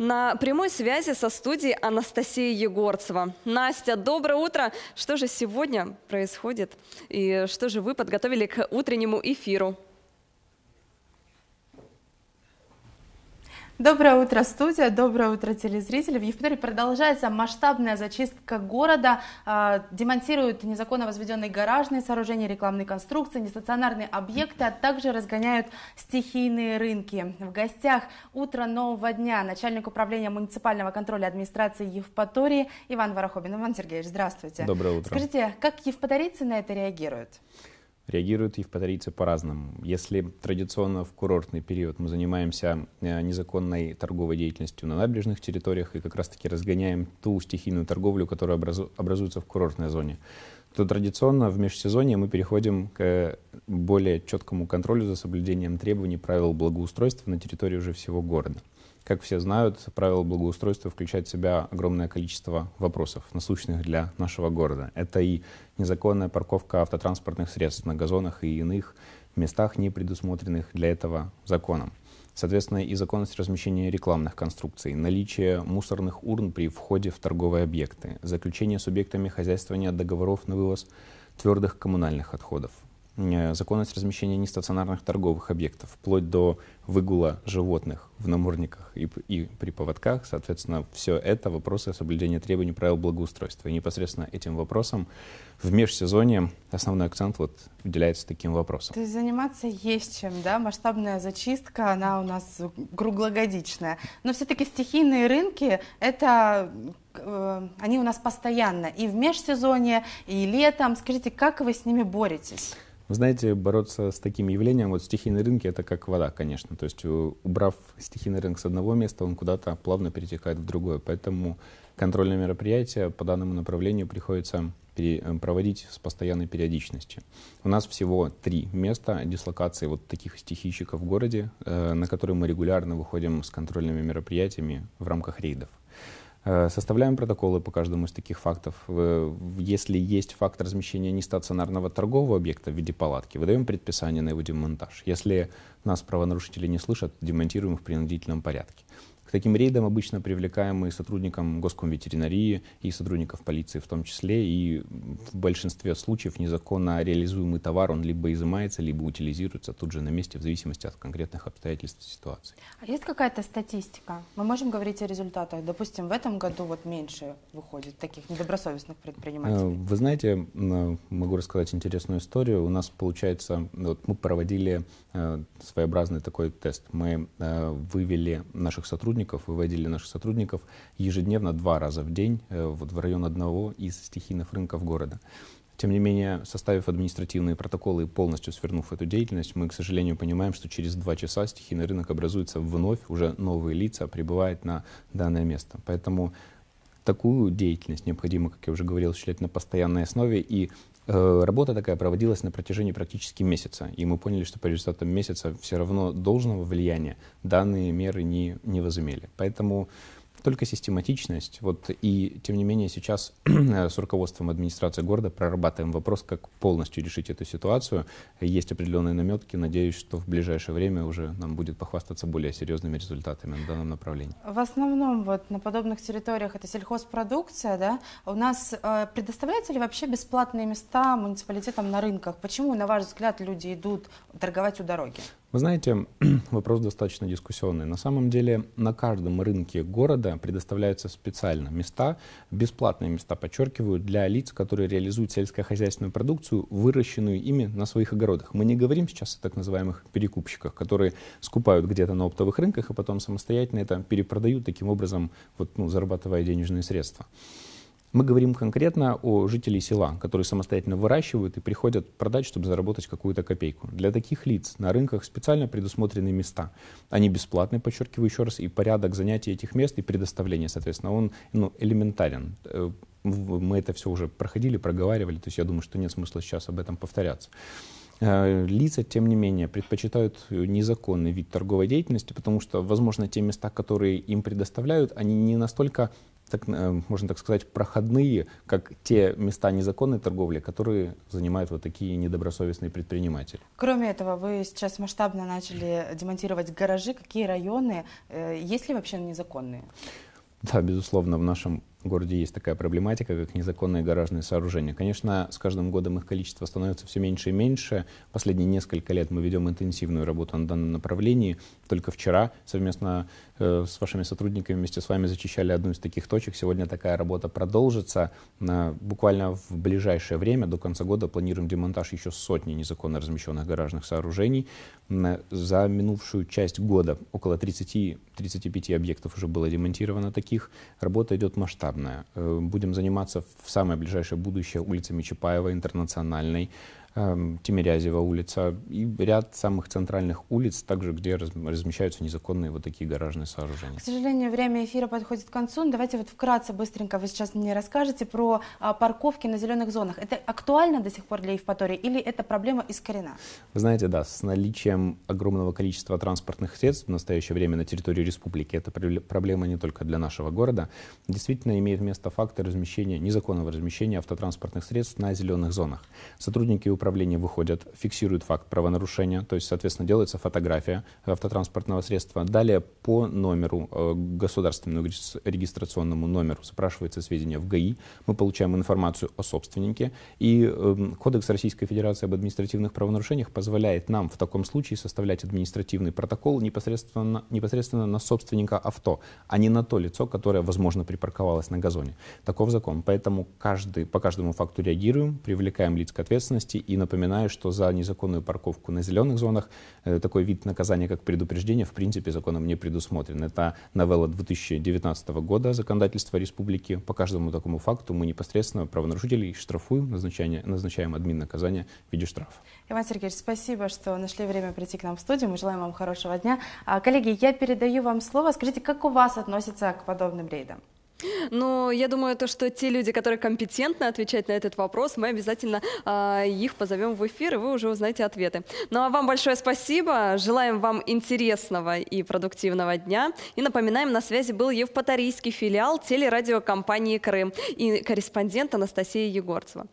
На прямой связи со студией Анастасия Егорцева. Настя, доброе утро! Что же сегодня происходит и что же вы подготовили к утреннему эфиру? Доброе утро, студия, доброе утро, телезрители. В Евпатории продолжается масштабная зачистка города. А, демонтируют незаконно возведенные гаражные сооружения, рекламные конструкции, нестационарные объекты, а также разгоняют стихийные рынки. В гостях утро нового дня начальник управления муниципального контроля администрации Евпатории Иван Ворохобин. Иван Сергеевич, здравствуйте. Доброе утро. Скажите, как евпаторийцы на это реагируют? Реагируют евпаторийцы по-разному. Если традиционно в курортный период мы занимаемся э, незаконной торговой деятельностью на набережных территориях и как раз-таки разгоняем ту стихийную торговлю, которая образуется в курортной зоне, то традиционно в межсезонье мы переходим к э, более четкому контролю за соблюдением требований правил благоустройства на территории уже всего города. Как все знают, правила благоустройства включают в себя огромное количество вопросов, насущных для нашего города. Это и незаконная парковка автотранспортных средств на газонах и иных местах, не предусмотренных для этого законом. Соответственно, и законность размещения рекламных конструкций, наличие мусорных урн при входе в торговые объекты, заключение субъектами хозяйствования договоров на вывоз твердых коммунальных отходов, Э, законность размещения нестационарных торговых объектов, вплоть до выгула животных в намордниках и, и при поводках. Соответственно, все это вопросы соблюдения требований правил благоустройства. И непосредственно этим вопросом в межсезонье основной акцент вот уделяется таким вопросом. То есть заниматься есть чем, да? Масштабная зачистка, она у нас круглогодичная. Но все-таки стихийные рынки – это э, они у нас постоянно и в межсезонье, и летом. Скажите, как вы с ними боретесь? Вы знаете, бороться с таким явлением, вот стихийный рынок, это как вода, конечно. То есть э, убрав стихийный рынок с одного места, он куда-то плавно перетекает в другое. Поэтому контрольные мероприятия по данному направлению приходится э, проводить с постоянной периодичностью. У нас всего три места дислокации вот таких стихийщиков в городе, э, на которые мы регулярно выходим с контрольными мероприятиями в рамках рейдов. Э, составляем протоколы по каждому из таких фактов. Если есть факт размещения нестационарного торгового объекта в виде палатки, выдаем предписание на его демонтаж. Если нас правонарушители не слышат, демонтируем в принудительном порядке. К таким рейдам обычно привлекаем и сотрудникам госкомветеринарии, и сотрудников полиции в том числе, и в большинстве случаев незаконно реализуемый товар, он либо изымается, либо утилизируется тут же на месте, в зависимости от конкретных обстоятельств ситуации. А есть какая-то статистика? Мы можем говорить о результатах? Допустим, в этом году вот меньше выходит таких недобросовестных предпринимателей. Э, вы знаете, э, могу рассказать интересную историю. У нас, получается, вот мы проводили э, своеобразный такой тест. Мы вывели наших сотрудников сотрудников, выводили наших сотрудников ежедневно два раза в день э, вот в район одного из стихийных рынков города. Тем не менее, составив административные протоколы и полностью свернув эту деятельность, мы, к сожалению, понимаем, что через два часа стихийный рынок образуется вновь, уже новые лица прибывают на данное место. Поэтому такую деятельность необходимо, как я уже говорил, осуществлять на постоянной основе. И э, работа такая проводилась на протяжении практически месяца. И мы поняли, что по результатам месяца все равно должного влияния данные меры не, не возымели. Поэтому только систематичность. Вот, и тем не менее сейчас с руководством администрации города прорабатываем вопрос, как полностью решить эту ситуацию. Есть определенные наметки. Надеюсь, что в ближайшее время уже нам будет похвастаться более серьезными результатами на данном направлении. В основном вот на подобных территориях это сельхозпродукция. Да? У нас э, предоставляются ли вообще бесплатные места муниципалитетам на рынках? Почему, на ваш взгляд, люди идут торговать у дороги? Вы знаете, вопрос достаточно дискуссионный. На самом деле на каждом рынке города предоставляются специально места, бесплатные места, подчеркиваю, для лиц, которые реализуют сельскохозяйственную продукцию, выращенную ими на своих огородах. Мы не говорим сейчас о так называемых перекупщиках, которые скупают где-то на оптовых рынках и потом самостоятельно это перепродают, таким образом вот, ну, зарабатывая денежные средства. Мы говорим конкретно о жителей села, которые самостоятельно выращивают и приходят продать, чтобы заработать какую-то копейку. Для таких лиц на рынках специально предусмотрены места. Они бесплатны, подчеркиваю еще раз, и порядок занятий этих мест и предоставления, соответственно, он ну, элементарен э, мы это все уже проходили, проговаривали, то есть я думаю, что нет смысла сейчас об этом повторяться. Э, лица, тем не менее, предпочитают незаконный вид торговой деятельности, потому что, возможно, те места, которые им предоставляют, они не настолько, так, э, можно так сказать, проходные, как те места незаконной торговли, которые занимают вот такие недобросовестные предприниматели. Кроме этого, вы сейчас масштабно начали демонтировать гаражи. Какие районы? Э, есть ли вообще незаконные? Да, безусловно, в нашем в городе есть такая проблематика, как незаконные гаражные сооружения. Конечно, с каждым годом их количество становится все меньше и меньше. Последние несколько лет мы ведем интенсивную работу на данном направлении. Только вчера совместно э, с вашими сотрудниками вместе с вами зачищали одну из таких точек. Сегодня такая работа продолжится. На, буквально в ближайшее время, до конца года, планируем демонтаж еще сотни незаконно размещенных гаражных сооружений. За минувшую часть года около 30-35 объектов уже было демонтировано таких. Работа идет масштабно масштабная. Э, будем заниматься в самое ближайшее будущее улицами Чапаева, Интернациональной, Эм, Тимирязева улица и ряд самых центральных улиц, также где размещаются незаконные вот такие гаражные сооружения. К сожалению, время эфира подходит к концу. Давайте вот вкратце, быстренько вы сейчас мне расскажете про а, парковки на зеленых зонах. Это актуально до сих пор для Евпатории или эта проблема искорена? Вы знаете, да, с наличием огромного количества транспортных средств в настоящее время на территории республики, это проблема не только для нашего города, действительно имеет место факты размещения, незаконного размещения автотранспортных средств на зеленых зонах. Сотрудники управления направлении выходят, фиксируют факт правонарушения, то есть, соответственно, делается фотография автотранспортного средства. Далее по номеру, э, государственному регистрационному номеру запрашивается сведения в ГАИ. Мы получаем информацию о собственнике. И эм, Кодекс Российской Федерации об административных правонарушениях позволяет нам в таком случае составлять административный протокол непосредственно, непосредственно на собственника авто, а не на то лицо, которое, возможно, припарковалось на газоне. Таков закон. Поэтому каждый, по каждому факту реагируем, привлекаем лиц к ответственности и и напоминаю, что за незаконную парковку на зеленых зонах э, такой вид наказания, как предупреждение, в принципе, законом не предусмотрен. Это новелла 2019 года законодательства республики. По каждому такому факту мы непосредственно правонарушителей штрафуем, назначаем, назначаем админ наказания в виде штрафа. Иван Сергеевич, спасибо, что нашли время прийти к нам в студию. Мы желаем вам хорошего дня. А, коллеги, я передаю вам слово. Скажите, как у вас относятся к подобным рейдам? Ну, я думаю, то, что те люди, которые компетентно отвечать на этот вопрос, мы обязательно э, их позовем в эфир, и вы уже узнаете ответы. Ну, а вам большое спасибо. Желаем вам интересного и продуктивного дня. И напоминаем, на связи был Евпаторийский филиал телерадиокомпании «Крым» и корреспондент Анастасия Егорцева.